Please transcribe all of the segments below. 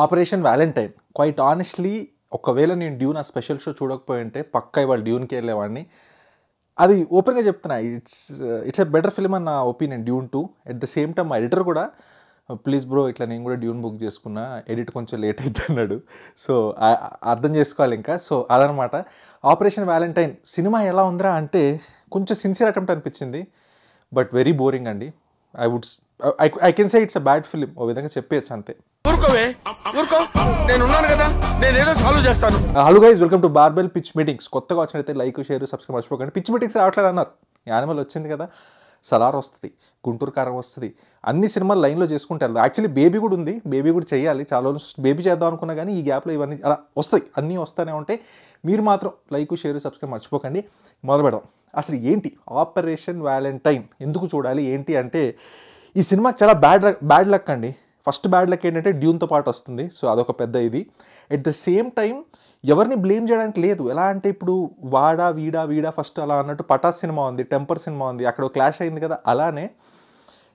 operation Valentine quite honestly ఒకవేళ నేను Dune ఆ స్పెషల్ షో చూడకపోయి ఉంటే పక్క ఇవాళ డ్యూన్కి వెళ్ళేవాడిని అది ఓపెన్గా చెప్తున్నా it's it's a better film అన్న opinion Dune two at the same time మా ఎడిటర్ కూడా ప్లీజ్ బ్రో ఇట్లా నేను కూడా డ్యూన్ బుక్ చేసుకున్నా ఎడిట్ కొంచెం లేట్ అవుతుంది అన్నాడు సో అర్థం చేసుకోవాలి ఇంకా సో అదనమాట ఆపరేషన్ వ్యాలంటైన్ సినిమా ఎలా ఉందిరా అంటే కొంచెం సిన్సియర్ అటెంప్ట్ అనిపించింది బట్ వెరీ బోరింగ్ అండి I I I can say it's a bad film ఓ విధంగా చెప్పేయచ్చు అంతే ఊరుకోవే ఊరుకో నేను ఉన్నాను కదా నేను ఏదో సాల్వ్ చేస్తాను hello guys welcome to Barbell pitch meetings కొత్తగా వచ్చినట్టు లైక్ షేర్ సబ్స్క్రైబ్ మర్చిపోకండి పిచ్ మీటింగ్స్ రావట్లేదు అన్నారు యానిమల్ వచ్చింది కదా సలార్ వస్తుంది గుంటూరు కారం వస్తుంది అన్ని సినిమాలు లైన్లో చేసుకుంటారు యాక్చువల్లీ బేబీ కూడా ఉంది బేబీ కూడా చేయాలి చాలా రోజులు బేబీ చేద్దాం అనుకున్నా కానీ ఈ గ్యాప్లో ఇవన్నీ అలా వస్తాయి అన్నీ వస్తూనే ఉంటే మీరు మాత్రం లైక్ షేర్ సబ్స్క్రైబ్ మర్చిపోకండి మొదలు పెడదాం అసలు ఏంటి ఆపరేషన్ వ్యాలంటైన్ ఎందుకు చూడాలి ఏంటి అంటే ఈ సినిమా చాలా బ్యాడ్ బ్యాడ్ లక్ అండి ఫస్ట్ బ్యాడ్ లక్ ఏంటంటే డ్యూన్తో పాటు వస్తుంది సో అదొక పెద్ద ఇది ఎట్ ద సేమ్ టైం ఎవరిని బ్లేమ్ చేయడానికి లేదు ఎలా అంటే ఇప్పుడు వాడా వీడా వీడా ఫస్ట్ అలా అన్నట్టు పటాస్ సినిమా ఉంది టెంపర్ సినిమా ఉంది అక్కడ క్లాష్ అయింది కదా అలానే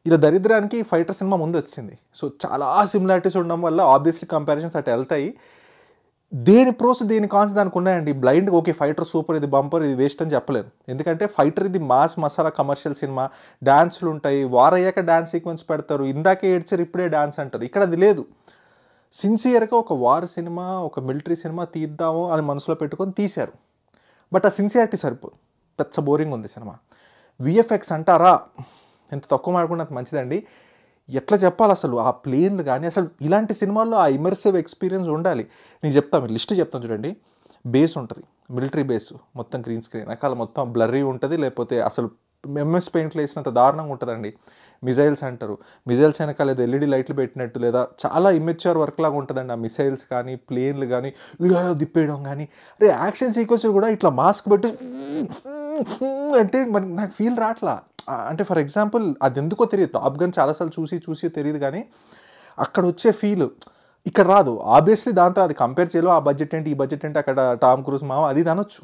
ఇలా దరిద్రానికి ఫైటర్ సినిమా ముందు వచ్చింది సో చాలా సిమిలారిటీస్ ఉండడం వల్ల ఆబ్వియస్లీ కంపారిజన్స్ అటు వెళ్తాయి దేని ప్రోస్ దేని కాన్స్ దానికి ఉన్నాయండి బ్లైండ్ ఓకే ఫైటర్ సూపర్ ఇది బంపర్ ఇది వేస్ట్ అని చెప్పలేను ఎందుకంటే ఫైటర్ ఇది మాస్ మసాలా కమర్షియల్ సినిమా డ్యాన్సులు ఉంటాయి వారయ్యాక డ్యాన్స్ సీక్వెన్స్ పెడతారు ఇందాకే ఏడ్చారు ఇప్పుడే డ్యాన్స్ అంటారు ఇక్కడ అది లేదు సిన్సియర్గా ఒక వార్ సినిమా ఒక మిలిటరీ సినిమా తీద్దాము అని మనసులో పెట్టుకొని తీశారు బట్ ఆ సిన్సియారిటీ సరిపోదు పెచ్చ బోరింగ్ ఉంది సినిమా విఎఫ్ఎక్స్ అంటారా ఎంత తక్కువ మాట్లాడుకున్నంత మంచిదండి ఎట్లా చెప్పాలి అసలు ఆ ప్లేన్లు కానీ అసలు ఇలాంటి సినిమాల్లో ఆ ఇమర్సివ్ ఎక్స్పీరియన్స్ ఉండాలి నేను చెప్తాను లిస్ట్ చెప్తాను చూడండి బేస్ ఉంటుంది మిలిటరీ బేస్ మొత్తం గ్రీన్ స్క్రీన్ రకాల మొత్తం బ్లర్రీ ఉంటుంది లేకపోతే అసలు ఎంఎస్ పెయింట్లు వేసినంత దారుణంగా ఉంటుందండి మిజైల్స్ అంటారు మిజైల్స్ వెనకాల లేదా ఎల్ఈడి లైట్లు పెట్టినట్టు లేదా చాలా ఇమెచ్యూర్ వర్క్ లాగా ఉంటుందండి ఆ మిసైల్స్ కానీ ప్లేన్లు కానీ దిప్పేయడం కానీ అరే యాక్షన్ సీక్వెన్స్ కూడా ఇట్లా మాస్క్ పెట్టి అంటే మరి నాకు ఫీల్ రావట్లా అంటే ఫర్ ఎగ్జాంపుల్ అది ఎందుకో తెలియదు టాప్ గన్ చాలాసార్లు చూసి చూసి తెలియదు కానీ అక్కడ వచ్చే ఫీల్ ఇక్కడ రాదు ఆబ్వియస్లీ దాంతో అది కంపేర్ చేయలేవు ఆ బడ్జెట్ ఏంటి ఈ బడ్జెట్ ఏంటి అక్కడ టామ్ క్రూజ్ మావ అది అనొచ్చు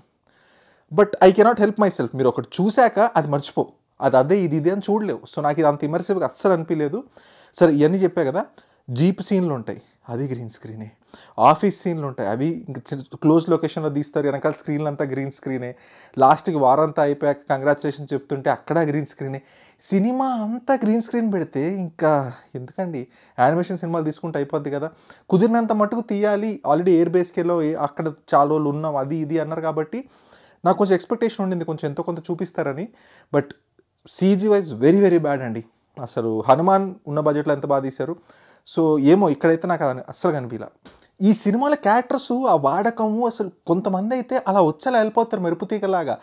but I cannot help my self మీరు ఒకటి చూశాక అది మర్చిపో అది అదే ఇది ఇది అని చూడలేవు సో నాకు ఇది అంత ఇమర్సివ్గా అస్సలు అనిపించలేదు సరే ఇవన్నీ చెప్పా కదా జీప్ సీన్లు ఉంటాయి అది గ్రీన్ స్క్రీనే ఆఫీస్ సీన్లు ఉంటాయి అవి క్లోజ్ లొకేషన్లో తీస్తారు వెనకాల స్క్రీన్లు అంతా గ్రీన్ స్క్రీనే లాస్ట్కి వారంతా అయిపోయాక కంగ్రాచులేషన్ చెప్తుంటే అక్కడ గ్రీన్ స్క్రీనే సినిమా అంతా గ్రీన్ స్క్రీన్ పెడితే ఇంకా ఎందుకండి యానిమేషన్ సినిమాలు తీసుకుంటే అయిపోద్ది కదా కుదిరినంత మటుకు తీయాలి ఆల్రెడీ ఎయిర్ వెళ్ళో అక్కడ చాలా రోజులు ఉన్నాం అది ఇది అన్నారు కాబట్టి నాకు కొంచెం ఎక్స్పెక్టేషన్ ఉండింది కొంచెం ఎంతో కొంత చూపిస్తారని but CG wise very very bad అండి అసలు హనుమాన్ ఉన్న బడ్జెట్లో ఎంత బాగా తీశారు సో ఏమో ఇక్కడైతే నాకు అస్సలు కనిపించలే ఈ సినిమాల క్యారెక్టర్స్ ఆ వాడకము అసలు కొంతమంది అయితే అలా వచ్చేలా వెళ్ళిపోతారు మెరుపుతీగలాగా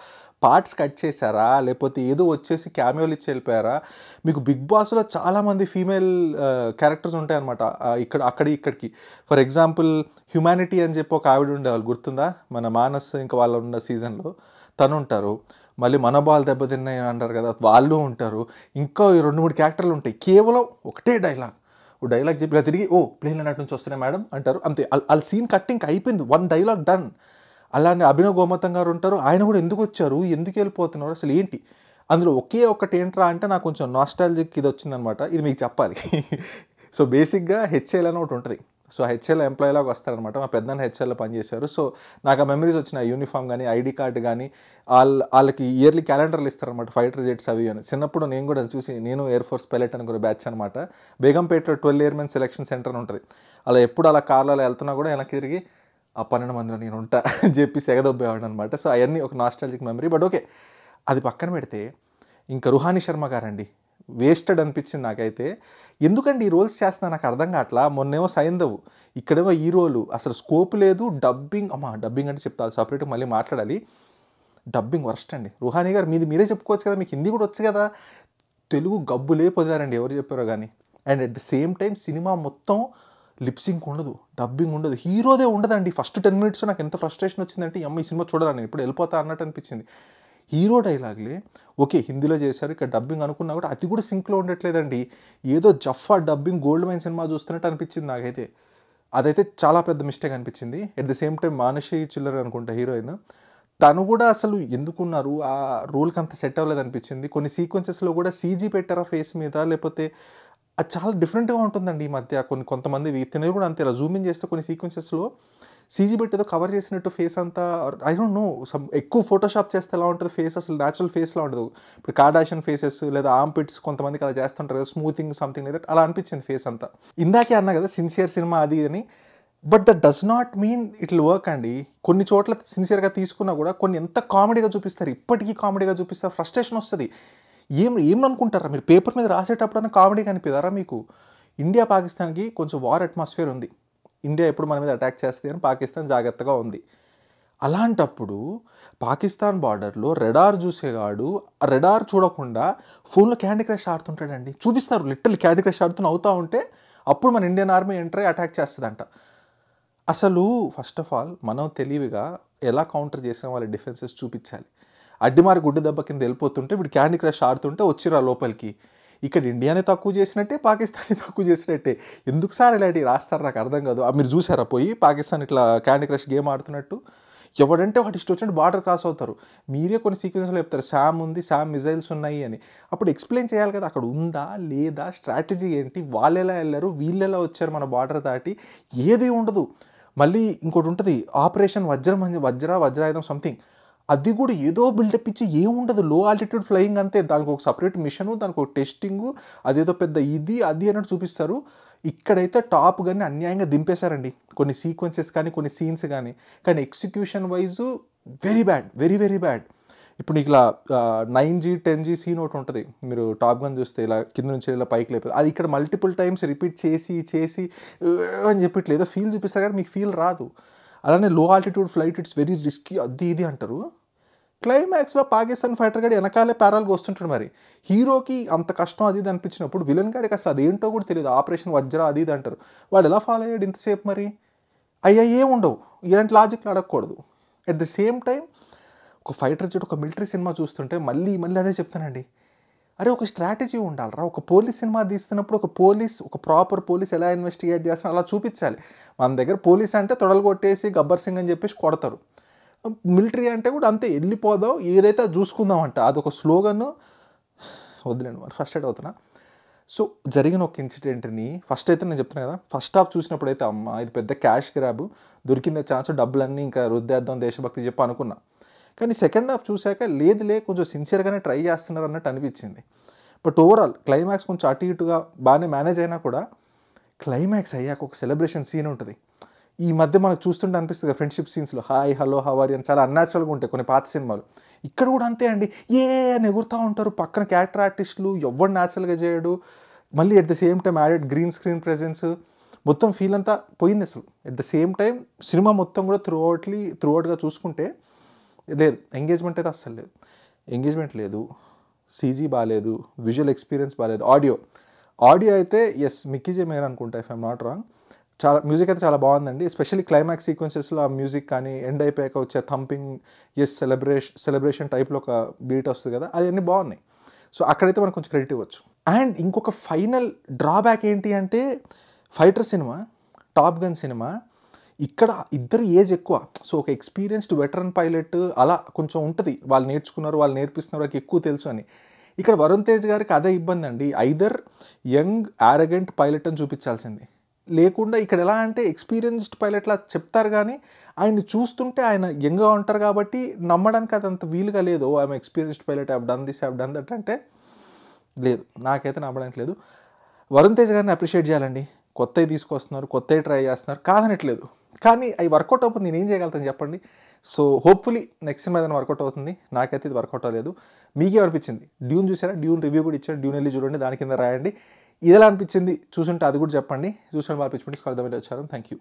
పార్ట్స్ కట్ చేశారా లేకపోతే ఏదో వచ్చేసి క్యామియోలు ఇచ్చి వెళ్ళిపోయారా మీకు బిగ్ బాస్లో చాలామంది ఫీమేల్ క్యారెక్టర్స్ ఉంటాయన్నమాట ఇక్కడ అక్కడ ఇక్కడికి ఫర్ ఎగ్జాంపుల్ హ్యుమానిటీ అని చెప్పి ఒక ఆవిడ ఉండేవాళ్ళు గుర్తుందా మన మానస్ ఇంకా వాళ్ళు ఉన్న సీజన్లో తను ఉంటారు మళ్ళీ బాల్ దెబ్బతిన్నాయి అంటారు కదా వాళ్ళు ఉంటారు ఇంకా రెండు మూడు క్యారెక్టర్లు ఉంటాయి కేవలం ఒకటే డైలాగ్ ఓ డైలాగ్ చెప్పి ఇలా తిరిగి ఓ ప్లేన్ అన్నట్టు నుంచి వస్తున్నాయి మేడం అంటారు అంతే వాళ్ళ సీన్ కట్టింగ్ అయిపోయింది వన్ డైలాగ్ డన్ అలానే అభినవ్ గోమతం గారు ఉంటారు ఆయన కూడా ఎందుకు వచ్చారు ఎందుకు వెళ్ళిపోతున్నారు అసలు ఏంటి అందులో ఒకే ఒక్కటి ఏంట్రా అంటే నాకు కొంచెం నాస్టాలజిక్ ఇది వచ్చిందనమాట ఇది మీకు చెప్పాలి సో బేసిక్గా హెచ్ఏఎల్ అని ఒకటి ఉంటుంది సో హెచ్ఎల్ లాగా వస్తారనమాట మా పెద్ద హెచ్ఎల్ పనిచేశారు సో నాకు ఆ మెమరీస్ వచ్చిన యూనిఫామ్ కానీ ఐడి కార్డు కానీ వాళ్ళ వాళ్ళకి ఇయర్లీ క్యాలెండర్లు ఇస్తారనమాట ఫైటర్ జెట్స్ అవి అని చిన్నప్పుడు నేను కూడా చూసి నేను ఎయిర్ ఫోర్స్ పైలట్ అని కూడా బ్యాచ్ అనమాట బేగంపేటలో ట్వెల్వ్ ఇయర్మెన్ సెలక్షన్ సెంటర్ ఉంటుంది అలా ఎప్పుడు అలా కార్లో అలా వెళ్తున్నా కూడా వెనక్కి తిరిగి ఆ పన్నెండు మందిలో నేను ఉంటా చెప్పి సెగదొబ్బేవాడు అనమాట సో అవన్నీ ఒక నాస్టాలజిక్ మెమరీ బట్ ఓకే అది పక్కన పెడితే ఇంకా రుహాని శర్మ గారండి వేస్టెడ్ అనిపించింది నాకైతే ఎందుకండి ఈ రోల్స్ చేస్తున్నా నాకు అర్థం కావట్లా మొన్నేమో సైందవు ఇక్కడేమో ఈ రోలు అసలు స్కోప్ లేదు డబ్బింగ్ అమ్మా డబ్బింగ్ అంటే చెప్తా సపరేట్గా మళ్ళీ మాట్లాడాలి డబ్బింగ్ వరస్ట్ అండి రుహానీ గారు మీది మీరే చెప్పుకోవచ్చు కదా మీకు హిందీ కూడా వచ్చు కదా తెలుగు గబ్బులే పొదిలారండి ఎవరు చెప్పారో కానీ and at the same time cinema మొత్తం లిప్సింగ్ ఉండదు డబ్బింగ్ ఉండదు హీరోదే ఉండదండి ఫస్ట్ టెన్ మినిట్స్ నాకు ఎంత ఫ్రస్ట్రేషన్ వచ్చిందంటే అమ్మ ఈ సినిమా చూడాలని ఇప్పుడు వెళ్ళిపోతా అన్నట్టు అనిపించింది హీరో డైలాగ్లే ఓకే హిందీలో చేశారు ఇక్కడ డబ్బింగ్ అనుకున్నా కూడా అది కూడా సింక్లో ఉండట్లేదండి ఏదో జఫ్ఫా డబ్బింగ్ గోల్డ్ మైన్ సినిమా చూస్తున్నట్టు అనిపించింది నాకైతే అదైతే చాలా పెద్ద మిస్టేక్ అనిపించింది at the same time Manushi Chhillar అనుకుంటా హీరోయిన్ తను కూడా అసలు ఎందుకున్నారు ఆ రోల్కి అంత సెట్ అవ్వలేదు అనిపించింది కొన్ని సీక్వెన్సెస్లో కూడా సీజీ పెట్టారా ఫేస్ మీద లేకపోతే అది చాలా డిఫరెంట్గా ఉంటుందండి ఈ మధ్య కొన్ని కొంతమంది తినేది కూడా అంతే ఇలా జూమింగ్ చేస్తే కొన్ని సీక్వెన్సెస్లో సీజీ బెట్ ఏదో కవర్ చేసినట్టు ఫేస్ అంతా ఐ డోంట్ నో సమ్ ఎక్కువ ఫోటోషాప్ చేస్తే ఎలా ఉంటుంది ఫేస్ అసలు న్యాచురల్ ఫేస్లా ఉండదు ఇప్పుడు కార్డాషన్ ఫేసెస్ లేదా ఆంపిట్స్ కొంతమందికి అలా చేస్తుంటారు కదా స్మూతింగ్ సంథింగ్ లేదా అలా అనిపించింది ఫేస్ అంతా ఇందాకే అన్నా కదా సిన్సియర్ సినిమా అది అని but that does not mean it work అండి కొన్ని చోట్ల సిన్సియర్గా తీసుకున్నా కూడా కొన్ని ఎంత కామెడీగా చూపిస్తారు ఇప్పటికీ కామెడీగా చూపిస్తారు ఫ్రస్ట్రేషన్ వస్తుంది ఏం అనుకుంటారా మీరు పేపర్ మీద అన్న కామెడీ కనిపిదారా మీకు ఇండియా పాకిస్తాన్కి కొంచెం వార్ అట్మాస్ఫియర్ ఉంది ఇండియా ఎప్పుడు మన మీద అటాక్ చేస్తుంది అని పాకిస్తాన్ జాగ్రత్తగా ఉంది అలాంటప్పుడు పాకిస్తాన్ బార్డర్లో రెడార్ చూసేవాడు రెడార్ చూడకుండా ఫోన్లో క్యాండీ క్రష్ ఆడుతుంటాడండి చూపిస్తారు లిటిల్ క్యాండీ క్రష్ ఆడుతూ అవుతా ఉంటే అప్పుడు మన ఇండియన్ ఆర్మీ ఎంటర్ అటాక్ చేస్తుందంట అసలు ఫస్ట్ ఆఫ్ ఆల్ మనం తెలివిగా ఎలా కౌంటర్ చేసిన వాళ్ళ డిఫెన్సెస్ చూపించాలి అడ్డిమారి గుడ్డు దెబ్బ కింద వెళ్ళిపోతుంటే వీడు క్యాండీ క్రష్ ఆడుతుంటే వచ్చిరా లోపలికి ఇక్కడ ఇండియాని తక్కువ చేసినట్టే పాకిస్తాన్ని తక్కువ చేసినట్టే ఎందుకు సార్ ఇలాంటివి రాస్తారు నాకు అర్థం కాదు మీరు చూసారా పోయి పాకిస్తాన్ ఇట్లా క్యాండీ క్రష్ గేమ్ ఆడుతున్నట్టు ఎవడంటే వాటి ఇష్టం వచ్చినట్టు బార్డర్ క్రాస్ అవుతారు మీరే కొన్ని సీక్వెన్స్లో చెప్తారు శామ్ ఉంది శామ్ మిజైల్స్ ఉన్నాయి అని అప్పుడు ఎక్స్ప్లెయిన్ చేయాలి కదా అక్కడ ఉందా లేదా స్ట్రాటజీ ఏంటి వాళ్ళు ఎలా వెళ్ళారు వీళ్ళు ఎలా వచ్చారు మన బార్డర్ దాటి ఏది ఉండదు మళ్ళీ ఇంకోటి ఉంటుంది ఆపరేషన్ వజ్రం అని వజ్ర వజ్రాయుధం సంథింగ్ అది కూడా ఏదో బిల్డప్ ఇచ్చి ఏముండదు లో ఆల్టిట్యూడ్ ఫ్లయింగ్ అంతే దానికి ఒక సపరేట్ మిషను దానికి ఒక టెస్టింగు అదేదో పెద్ద ఇది అది అన్నట్టు చూపిస్తారు ఇక్కడైతే టాప్ కానీ అన్యాయంగా దింపేశారండి కొన్ని సీక్వెన్సెస్ కానీ కొన్ని సీన్స్ కానీ కానీ execution wise very bad very very bad ఇప్పుడు ఇలా nine G ten G scene ఒకటి ఉంటుంది మీరు టాప్ గన్ చూస్తే ఇలా కింద నుంచి ఇలా పైకి లేదు అది ఇక్కడ మల్టిపుల్ టైమ్స్ రిపీట్ చేసి చేసి అని చెప్పి ఏదో ఫీల్ చూపిస్తారు కానీ మీకు ఫీల్ రాదు అలానే low altitude flight it's very risky అది ఇది అంటారు క్లైమాక్స్లో పాకిస్తాన్ ఫైటర్ గడి వెనకాలే పేరాలకు వస్తుంటాడు మరి హీరోకి అంత కష్టం అది ఇది అనిపించినప్పుడు విలన్ గాడికి అసలు అదేంటో కూడా తెలియదు ఆపరేషన్ వజ్ర అది ఇది అంటారు వాళ్ళు ఎలా ఫాలో అయ్యాడు ఇంతసేపు మరి అయ్యా ఉండవు ఇలాంటి లాజిక్లు అడగకూడదు అట్ ది సేమ్ టైం ఒక ఫైటర్ చెట్టు ఒక మిలిటరీ సినిమా చూస్తుంటే మళ్ళీ మళ్ళీ అదే చెప్తానండి అరే ఒక స్ట్రాటజీ ఉండాలరా ఒక పోలీస్ సినిమా తీస్తున్నప్పుడు ఒక పోలీస్ ఒక ప్రాపర్ పోలీస్ ఎలా ఇన్వెస్టిగేట్ చేస్తారో అలా చూపించాలి మన దగ్గర పోలీస్ అంటే తొడలు కొట్టేసి గబ్బర్ సింగ్ అని చెప్పేసి కొడతారు మిలిటరీ అంటే కూడా అంతే వెళ్ళిపోదాం ఏదైతే చూసుకుందాం అంట అదొక స్లోగన్ వదిలేండి మరి ఫస్ట్ ఎయిడ్ అవుతున్నా సో జరిగిన ఒక ఇన్సిడెంట్ని ఫస్ట్ అయితే నేను చెప్తున్నా కదా ఫస్ట్ హాఫ్ చూసినప్పుడు అయితే అమ్మ ఇది పెద్ద క్యాష్ గ్రాబ్ దొరికిందే ఛాన్స్ డబ్బులన్నీ ఇంకా రుద్దేద్దాం దేశభక్తి చెప్పి అనుకున్నా కానీ సెకండ్ హాఫ్ చూశాక లేదు లే కొంచెం సిన్సియర్గానే ట్రై చేస్తున్నారు అన్నట్టు అనిపించింది బట్ ఓవరాల్ క్లైమాక్స్ కొంచెం అటు ఇటుగా బాగానే మేనేజ్ అయినా కూడా క్లైమాక్స్ అయ్యాక ఒక సెలబ్రేషన్ సీన్ ఉంటుంది ఈ మధ్య మనకు చూస్తుంటే అనిపిస్తుంది ఫ్రెండ్షిప్ సీన్స్లో హాయ్ హలో హవారి అని చాలా అన్యాచురల్గా ఉంటాయి కొన్ని పాత సినిమాలు ఇక్కడ కూడా అంతే అండి ఏ అని ఎగురుతూ ఉంటారు పక్కన క్యారెక్టర్ ఆర్టిస్టులు ఎవరు న్యాచురల్గా చేయడు మళ్ళీ at the same time added green screen presence మొత్తం ఫీల్ అంతా పోయింది అసలు at the same time cinema మొత్తం కూడా త్రూ అవుట్లీ త్రూ అవుట్గా చూసుకుంటే లేదు ఎంగేజ్మెంట్ అయితే అస్సలు లేదు ఎంగేజ్మెంట్ లేదు సీజీ బాగాలేదు విజువల్ ఎక్స్పీరియన్స్ బాగాలేదు ఆడియో ఆడియో అయితే ఎస్ మిక్కీజే మేర్ అనుకుంటా ఇఫ్ ఐమ్ నాట్ రాంగ్ చాలా మ్యూజిక్ అయితే చాలా బాగుందండి ఎస్పెషల్లీ క్లైమాక్స్ సీక్వెన్సెస్లో ఆ మ్యూజిక్ కానీ ఎండ్ అయిపోయాక వచ్చే థంపింగ్ ఎస్ సెలబ్రేషన్ సెలబ్రేషన్ టైప్లో ఒక బీట్ వస్తుంది కదా అవన్నీ బాగున్నాయి సో అక్కడైతే మనకు కొంచెం క్రెడిట్ ఇవ్వచ్చు అండ్ ఇంకొక ఫైనల్ డ్రాబ్యాక్ ఏంటి అంటే fighter cinema Top Gun cinema ఇక్కడ ఇద్దరు ఏజ్ ఎక్కువ సో ఒక ఎక్స్పీరియన్స్డ్ వెటరన్ పైలట్ అలా కొంచెం ఉంటుంది వాళ్ళు నేర్చుకున్నారు వాళ్ళు నేర్పిస్తున్నారు వాళ్ళకి ఎక్కువ తెలుసు అని ఇక్కడ వరుణ్ తేజ్ గారికి అదే ఇబ్బంది అండి ఐదర్ యంగ్ యారగెంట్ పైలట్ అని చూపించాల్సింది లేకుండా ఇక్కడ ఎలా అంటే ఎక్స్పీరియన్స్డ్ పైలట్లా చెప్తారు కానీ ఆయన చూస్తుంటే ఆయన యంగ్గా ఉంటారు కాబట్టి నమ్మడానికి అది అంత వీలుగా లేదు ఆమె ఎక్స్పీరియన్స్డ్ పైలట్ అవి డన్ దిస్ అవి డన్ దట్ అంటే లేదు నాకైతే నమ్మడానికి లేదు వరుణ్ తేజ్ గారిని అప్రిషియేట్ చేయాలండి కొత్తవి తీసుకొస్తున్నారు కొత్తవి ట్రై చేస్తున్నారు కాదనట్లేదు కానీ అవి వర్కౌట్ అవుతుంది నేను ఏం చేయగలుగుతాను చెప్పండి సో హోప్ఫుల్లీ నెక్స్ట్ సినిమా ఏదైనా వర్కౌట్ అవుతుంది నాకైతే ఇది వర్కౌట్ అవ్వలేదు మీకే అనిపించింది డ్యూన్ చూసారా డ్యూన్ రివ్యూ కూడా ఇచ్చాను డ్యూన్ వెళ్ళి చూడండి దాని కింద రాయండి ఇదేలా అనిపించింది చూసుంటే అది కూడా చెప్పండి చూసిన వాళ్ళు పిచ్చి పిచ్చి కలుద్దామని వచ్చారు థ్యాంక్ యూ